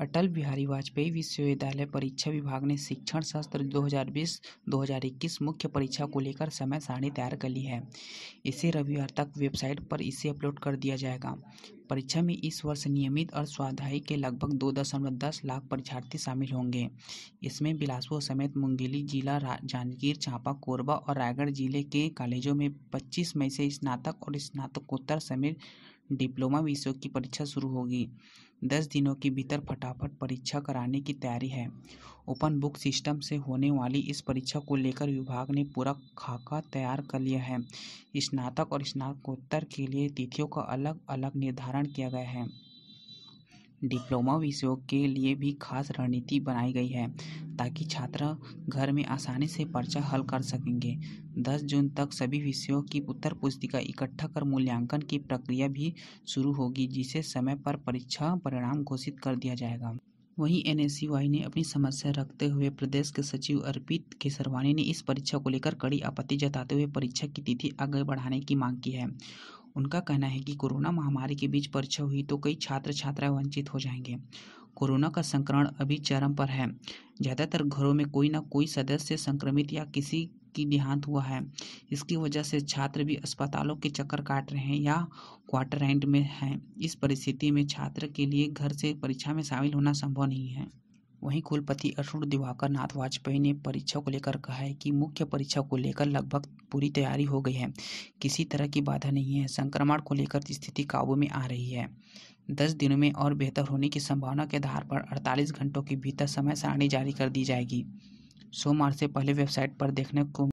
अटल बिहारी वाजपेयी विश्वविद्यालय परीक्षा विभाग ने शिक्षण शास्त्र 2020-2021 मुख्य परीक्षा को लेकर समय सारणी तैयार कर ली है इसे रविवार तक वेबसाइट पर इसे अपलोड कर दिया जाएगा परीक्षा में इस वर्ष नियमित और स्वाध्यायी के लगभग दो दशमलव दस लाख परीक्षार्थी शामिल होंगे इसमें बिलासपुर समेत मुंगेली जिला जांजगीर चांपा कोरबा और रायगढ़ जिले के कॉलेजों में पच्चीस मई से स्नातक और स्नातकोत्तर समेत डिप्लोमा विषयों की परीक्षा शुरू होगी दस दिनों के भीतर फटाफट परीक्षा कराने की तैयारी है ओपन बुक सिस्टम से होने वाली इस परीक्षा को लेकर विभाग ने पूरा खाका तैयार कर लिया है स्नातक और स्नातकोत्तर के लिए तिथियों का अलग अलग निर्धारण किया गया है डिप्लोमा विषयों के लिए भी खास रणनीति बनाई गई है ताकि छात्र घर में आसानी से पर्चा हल कर सकेंगे दस जून तक सभी विषयों की उत्तर पुस्तिका इकट्ठा कर मूल्यांकन की प्रक्रिया भी शुरू होगी जिसे समय पर परीक्षा परिणाम घोषित कर दिया जाएगा वहीं एन ने अपनी समस्या रखते हुए प्रदेश के सचिव अर्पित केसरवानी ने इस परीक्षा को लेकर कड़ी आपत्ति जताते हुए परीक्षा की तिथि आगे बढ़ाने की मांग की है उनका कहना है कि कोरोना महामारी के बीच परीक्षा हुई तो कई छात्र छात्राएं वंचित हो जाएंगे कोरोना का संक्रमण अभी चरम पर है ज़्यादातर घरों में कोई ना कोई सदस्य संक्रमित या किसी की देहांत हुआ है इसकी वजह से छात्र भी अस्पतालों के चक्कर काट रहे हैं या क्वार्टर में हैं इस परिस्थिति में छात्र के लिए घर से परीक्षा में शामिल होना संभव नहीं है वहीं कुलपति अरुण दिवाकर नाथ वाजपेयी ने परीक्षा को लेकर कहा है कि मुख्य परीक्षा को लेकर लगभग पूरी तैयारी हो गई है किसी तरह की बाधा नहीं है संक्रमण को लेकर स्थिति काबू में आ रही है दस दिनों में और बेहतर होने की संभावना के आधार पर अड़तालीस घंटों के भीतर समय सारणी जारी कर दी जाएगी सोमवार से पहले वेबसाइट पर देखने को